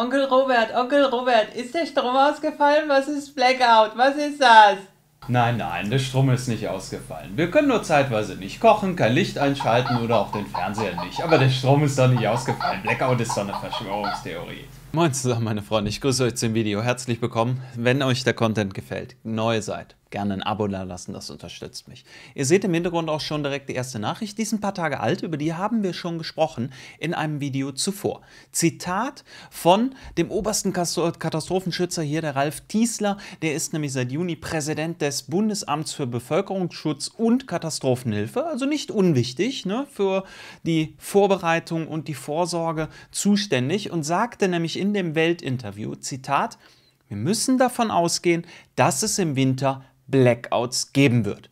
Onkel Robert, Onkel Robert, ist der Strom ausgefallen? Was ist Blackout? Was ist das? Nein, nein, der Strom ist nicht ausgefallen. Wir können nur zeitweise nicht kochen, kein Licht einschalten oder auch den Fernseher nicht. Aber der Strom ist doch nicht ausgefallen. Blackout ist doch eine Verschwörungstheorie. Moin zusammen, meine Freunde. Ich grüße euch zum Video. Herzlich willkommen, wenn euch der Content gefällt, neu seid gerne ein Abo da lassen, das unterstützt mich. Ihr seht im Hintergrund auch schon direkt die erste Nachricht, die ist ein paar Tage alt, über die haben wir schon gesprochen in einem Video zuvor. Zitat von dem obersten Katastrophenschützer hier, der Ralf Tiesler, der ist nämlich seit Juni Präsident des Bundesamts für Bevölkerungsschutz und Katastrophenhilfe, also nicht unwichtig, ne, für die Vorbereitung und die Vorsorge zuständig und sagte nämlich in dem Weltinterview, Zitat, wir müssen davon ausgehen, dass es im Winter Blackouts geben wird.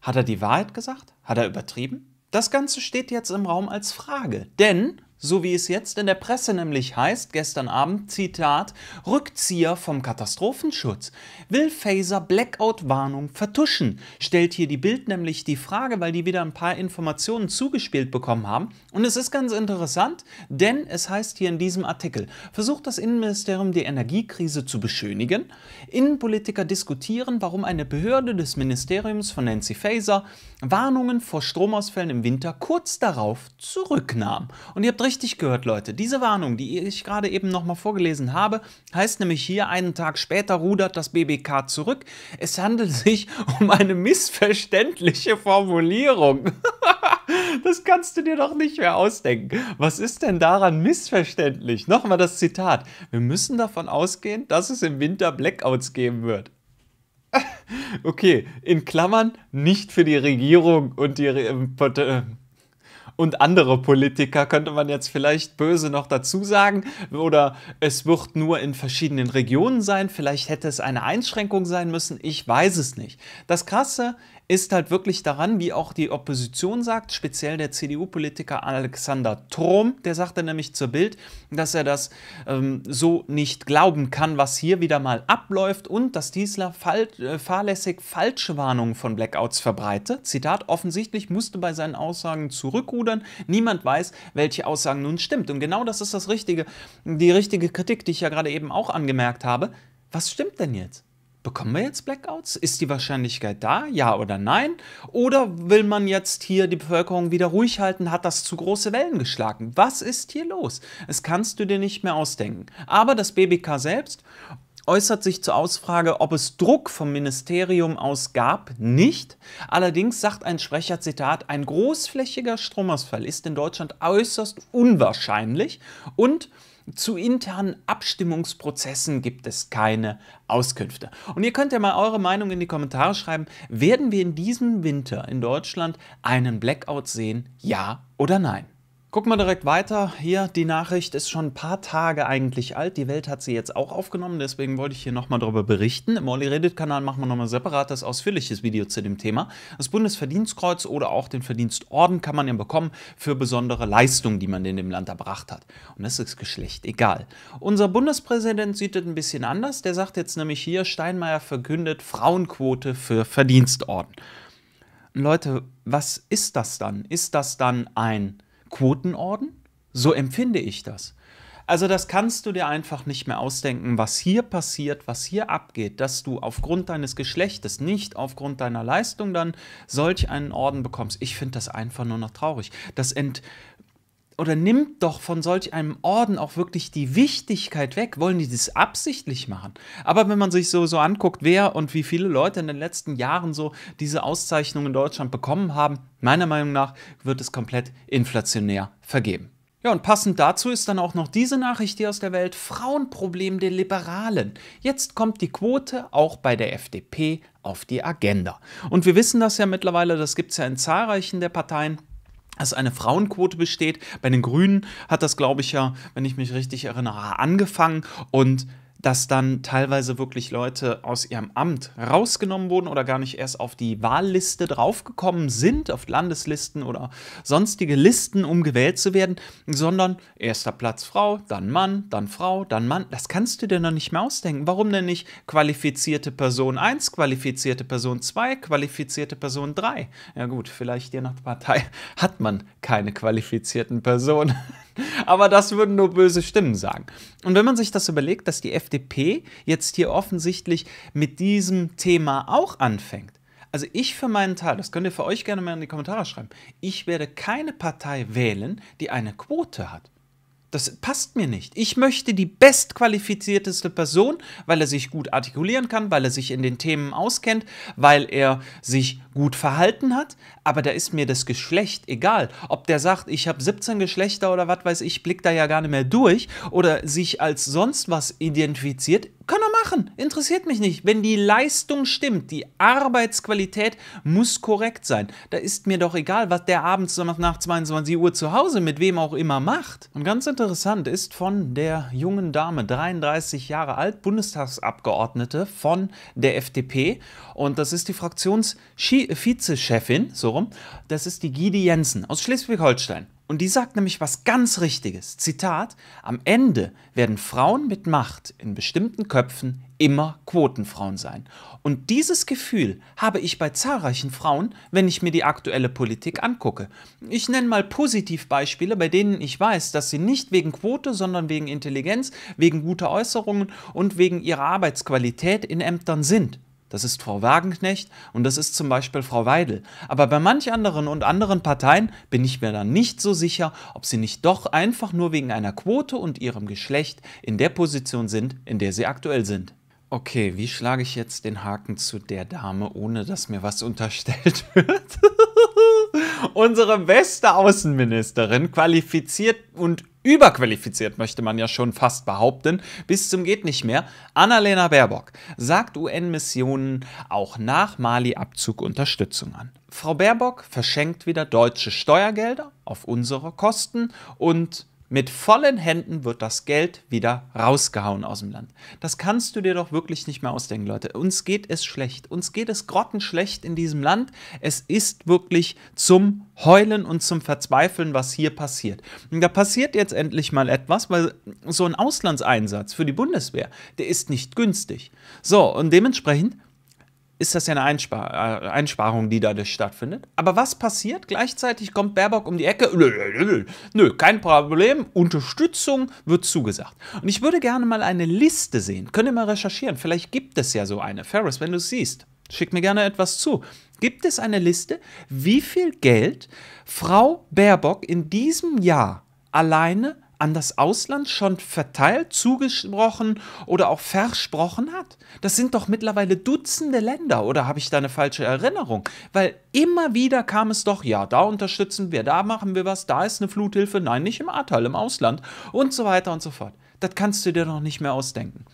Hat er die Wahrheit gesagt? Hat er übertrieben? Das Ganze steht jetzt im Raum als Frage, denn so wie es jetzt in der Presse nämlich heißt, gestern Abend, Zitat, Rückzieher vom Katastrophenschutz. Will Phaser Blackout-Warnung vertuschen? Stellt hier die Bild nämlich die Frage, weil die wieder ein paar Informationen zugespielt bekommen haben. Und es ist ganz interessant, denn es heißt hier in diesem Artikel, versucht das Innenministerium die Energiekrise zu beschönigen. Innenpolitiker diskutieren, warum eine Behörde des Ministeriums von Nancy Faeser Warnungen vor Stromausfällen im Winter kurz darauf zurücknahm. Und ihr habt richtig gehört, Leute. Diese Warnung, die ich gerade eben nochmal vorgelesen habe, heißt nämlich hier, einen Tag später rudert das BBK zurück. Es handelt sich um eine missverständliche Formulierung. das kannst du dir doch nicht mehr ausdenken. Was ist denn daran missverständlich? Nochmal das Zitat. Wir müssen davon ausgehen, dass es im Winter Blackouts geben wird. Okay, in Klammern nicht für die Regierung und die... Re ähm, äh, und andere Politiker, könnte man jetzt vielleicht böse noch dazu sagen. Oder es wird nur in verschiedenen Regionen sein, vielleicht hätte es eine Einschränkung sein müssen, ich weiß es nicht. Das Krasse ist halt wirklich daran, wie auch die Opposition sagt, speziell der CDU-Politiker Alexander Trom, der sagte nämlich zur Bild, dass er das ähm, so nicht glauben kann, was hier wieder mal abläuft und dass Diesler fall, äh, fahrlässig falsche Warnungen von Blackouts verbreitet. Zitat, offensichtlich musste bei seinen Aussagen zurückrudern. Niemand weiß, welche Aussagen nun stimmt. Und genau das ist das Richtige, die richtige Kritik, die ich ja gerade eben auch angemerkt habe. Was stimmt denn jetzt? bekommen wir jetzt Blackouts? Ist die Wahrscheinlichkeit da? Ja oder nein? Oder will man jetzt hier die Bevölkerung wieder ruhig halten? Hat das zu große Wellen geschlagen? Was ist hier los? Das kannst du dir nicht mehr ausdenken. Aber das BBK selbst äußert sich zur Ausfrage, ob es Druck vom Ministerium aus gab, nicht. Allerdings sagt ein Sprecher, Zitat, ein großflächiger Stromausfall ist in Deutschland äußerst unwahrscheinlich und zu internen Abstimmungsprozessen gibt es keine Auskünfte. Und ihr könnt ja mal eure Meinung in die Kommentare schreiben. Werden wir in diesem Winter in Deutschland einen Blackout sehen? Ja oder nein? Gucken wir direkt weiter. Hier, die Nachricht ist schon ein paar Tage eigentlich alt. Die Welt hat sie jetzt auch aufgenommen, deswegen wollte ich hier nochmal darüber berichten. Im Olli Reddit-Kanal machen wir nochmal separates, ausführliches Video zu dem Thema. Das Bundesverdienstkreuz oder auch den Verdienstorden kann man ja bekommen für besondere Leistungen, die man in dem Land erbracht hat. Und das ist Geschlecht egal. Unser Bundespräsident sieht das ein bisschen anders. Der sagt jetzt nämlich hier, Steinmeier verkündet Frauenquote für Verdienstorden. Leute, was ist das dann? Ist das dann ein Quotenorden? So empfinde ich das. Also das kannst du dir einfach nicht mehr ausdenken, was hier passiert, was hier abgeht, dass du aufgrund deines Geschlechtes, nicht aufgrund deiner Leistung dann solch einen Orden bekommst. Ich finde das einfach nur noch traurig. Das ent oder nimmt doch von solch einem Orden auch wirklich die Wichtigkeit weg. Wollen die das absichtlich machen? Aber wenn man sich so, so anguckt, wer und wie viele Leute in den letzten Jahren so diese Auszeichnung in Deutschland bekommen haben, meiner Meinung nach wird es komplett inflationär vergeben. Ja, und passend dazu ist dann auch noch diese Nachricht hier aus der Welt: Frauenproblem der Liberalen. Jetzt kommt die Quote auch bei der FDP auf die Agenda. Und wir wissen das ja mittlerweile, das gibt es ja in zahlreichen der Parteien dass eine Frauenquote besteht. Bei den Grünen hat das, glaube ich, ja, wenn ich mich richtig erinnere, angefangen und dass dann teilweise wirklich Leute aus ihrem Amt rausgenommen wurden oder gar nicht erst auf die Wahlliste draufgekommen sind, auf Landeslisten oder sonstige Listen, um gewählt zu werden, sondern erster Platz Frau, dann Mann, dann Frau, dann Mann. Das kannst du dir noch nicht mehr ausdenken. Warum denn nicht qualifizierte Person 1, qualifizierte Person 2, qualifizierte Person 3? Ja gut, vielleicht je nach Partei hat man keine qualifizierten Personen. Aber das würden nur böse Stimmen sagen. Und wenn man sich das überlegt, dass die FDP jetzt hier offensichtlich mit diesem Thema auch anfängt, also ich für meinen Teil, das könnt ihr für euch gerne mal in die Kommentare schreiben, ich werde keine Partei wählen, die eine Quote hat. Das passt mir nicht. Ich möchte die bestqualifizierteste Person, weil er sich gut artikulieren kann, weil er sich in den Themen auskennt, weil er sich gut verhalten hat. Aber da ist mir das Geschlecht egal. Ob der sagt, ich habe 17 Geschlechter oder was weiß ich, blickt da ja gar nicht mehr durch oder sich als sonst was identifiziert, kann er machen, interessiert mich nicht. Wenn die Leistung stimmt, die Arbeitsqualität muss korrekt sein. Da ist mir doch egal, was der abends nach 22 Uhr zu Hause mit wem auch immer macht. Und ganz interessant ist von der jungen Dame, 33 Jahre alt, Bundestagsabgeordnete von der FDP. Und das ist die Fraktionsvizechefin, so rum. Das ist die Gide Jensen aus Schleswig-Holstein. Und die sagt nämlich was ganz Richtiges. Zitat, am Ende werden Frauen mit Macht in bestimmten Köpfen immer Quotenfrauen sein. Und dieses Gefühl habe ich bei zahlreichen Frauen, wenn ich mir die aktuelle Politik angucke. Ich nenne mal Positivbeispiele, bei denen ich weiß, dass sie nicht wegen Quote, sondern wegen Intelligenz, wegen guter Äußerungen und wegen ihrer Arbeitsqualität in Ämtern sind. Das ist Frau Wagenknecht und das ist zum Beispiel Frau Weidel. Aber bei manch anderen und anderen Parteien bin ich mir dann nicht so sicher, ob sie nicht doch einfach nur wegen einer Quote und ihrem Geschlecht in der Position sind, in der sie aktuell sind. Okay, wie schlage ich jetzt den Haken zu der Dame, ohne dass mir was unterstellt wird? Unsere beste Außenministerin, qualifiziert und überqualifiziert, möchte man ja schon fast behaupten, bis zum geht nicht mehr, Annalena Baerbock sagt UN-Missionen auch nach Mali-Abzug Unterstützung an. Frau Baerbock verschenkt wieder deutsche Steuergelder auf unsere Kosten und mit vollen Händen wird das Geld wieder rausgehauen aus dem Land. Das kannst du dir doch wirklich nicht mehr ausdenken, Leute. Uns geht es schlecht. Uns geht es grottenschlecht in diesem Land. Es ist wirklich zum Heulen und zum Verzweifeln, was hier passiert. Und da passiert jetzt endlich mal etwas, weil so ein Auslandseinsatz für die Bundeswehr, der ist nicht günstig. So, und dementsprechend ist das ja eine Einspar äh, Einsparung, die dadurch stattfindet. Aber was passiert? Gleichzeitig kommt Baerbock um die Ecke. Nö, nö, kein Problem. Unterstützung wird zugesagt. Und ich würde gerne mal eine Liste sehen. Könnt ihr mal recherchieren. Vielleicht gibt es ja so eine. Ferris, wenn du es siehst, schick mir gerne etwas zu. Gibt es eine Liste, wie viel Geld Frau Baerbock in diesem Jahr alleine an das Ausland schon verteilt, zugesprochen oder auch versprochen hat. Das sind doch mittlerweile Dutzende Länder, oder habe ich da eine falsche Erinnerung? Weil immer wieder kam es doch, ja, da unterstützen wir, da machen wir was, da ist eine Fluthilfe, nein, nicht im Ahrtal, im Ausland und so weiter und so fort. Das kannst du dir noch nicht mehr ausdenken.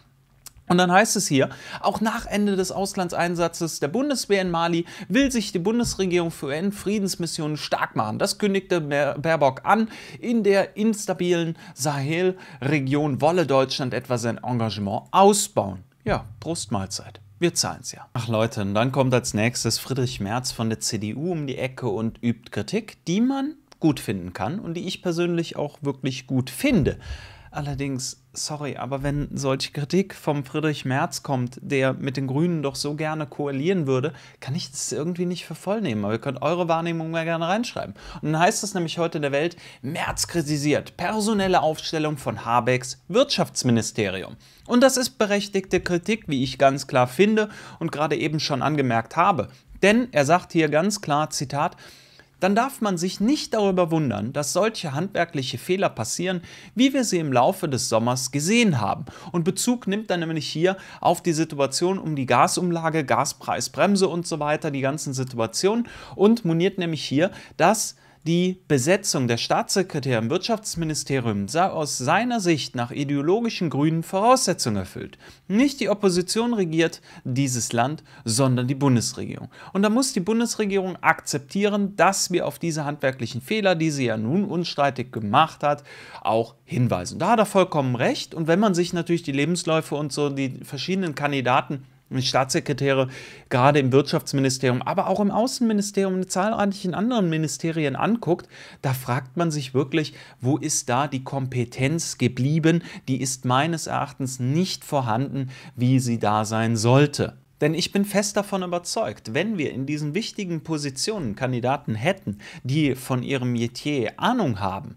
Und dann heißt es hier, auch nach Ende des Auslandseinsatzes der Bundeswehr in Mali will sich die Bundesregierung für UN-Friedensmissionen stark machen. Das kündigte Baerbock an. In der instabilen Sahelregion wolle Deutschland etwa sein Engagement ausbauen. Ja, Brustmahlzeit. Wir zahlen es ja. Ach Leute, und dann kommt als nächstes Friedrich Merz von der CDU um die Ecke und übt Kritik, die man gut finden kann und die ich persönlich auch wirklich gut finde. Allerdings, sorry, aber wenn solche Kritik vom Friedrich Merz kommt, der mit den Grünen doch so gerne koalieren würde, kann ich das irgendwie nicht für voll nehmen. Aber ihr könnt eure Wahrnehmung mal gerne reinschreiben. Und dann heißt es nämlich heute in der Welt, Merz kritisiert personelle Aufstellung von Habecks Wirtschaftsministerium. Und das ist berechtigte Kritik, wie ich ganz klar finde und gerade eben schon angemerkt habe. Denn er sagt hier ganz klar, Zitat, dann darf man sich nicht darüber wundern, dass solche handwerkliche Fehler passieren, wie wir sie im Laufe des Sommers gesehen haben. Und Bezug nimmt dann nämlich hier auf die Situation um die Gasumlage, Gaspreisbremse und so weiter, die ganzen Situationen und moniert nämlich hier, dass die Besetzung der Staatssekretär im Wirtschaftsministerium sei aus seiner Sicht nach ideologischen grünen Voraussetzungen erfüllt. Nicht die Opposition regiert dieses Land, sondern die Bundesregierung. Und da muss die Bundesregierung akzeptieren, dass wir auf diese handwerklichen Fehler, die sie ja nun unstreitig gemacht hat, auch hinweisen. Da hat er vollkommen recht. Und wenn man sich natürlich die Lebensläufe und so die verschiedenen Kandidaten Staatssekretäre, gerade im Wirtschaftsministerium, aber auch im Außenministerium und zahlreichen anderen Ministerien anguckt, da fragt man sich wirklich, wo ist da die Kompetenz geblieben? Die ist meines Erachtens nicht vorhanden, wie sie da sein sollte. Denn ich bin fest davon überzeugt, wenn wir in diesen wichtigen Positionen Kandidaten hätten, die von ihrem Metier Ahnung haben,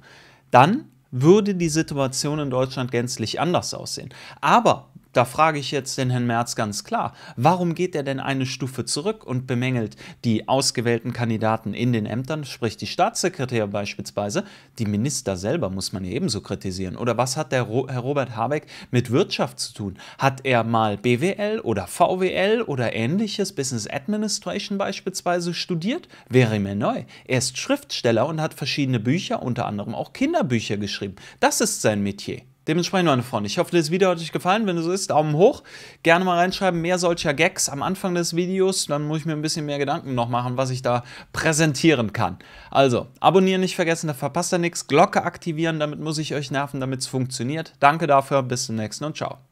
dann würde die Situation in Deutschland gänzlich anders aussehen. Aber da frage ich jetzt den Herrn Merz ganz klar, warum geht er denn eine Stufe zurück und bemängelt die ausgewählten Kandidaten in den Ämtern, sprich die Staatssekretäre beispielsweise, die Minister selber muss man ja ebenso kritisieren. Oder was hat der Ro Herr Robert Habeck mit Wirtschaft zu tun? Hat er mal BWL oder VWL oder ähnliches, Business Administration beispielsweise, studiert? Wäre mir neu. Er ist Schriftsteller und hat verschiedene Bücher, unter anderem auch Kinderbücher geschrieben. Das ist sein Metier. Dementsprechend, meine Freunde, ich hoffe, das Video hat euch gefallen. Wenn es so ist, Daumen hoch. Gerne mal reinschreiben, mehr solcher Gags am Anfang des Videos. Dann muss ich mir ein bisschen mehr Gedanken noch machen, was ich da präsentieren kann. Also, abonnieren nicht vergessen, da verpasst ihr nichts. Glocke aktivieren, damit muss ich euch nerven, damit es funktioniert. Danke dafür, bis zum nächsten und ciao.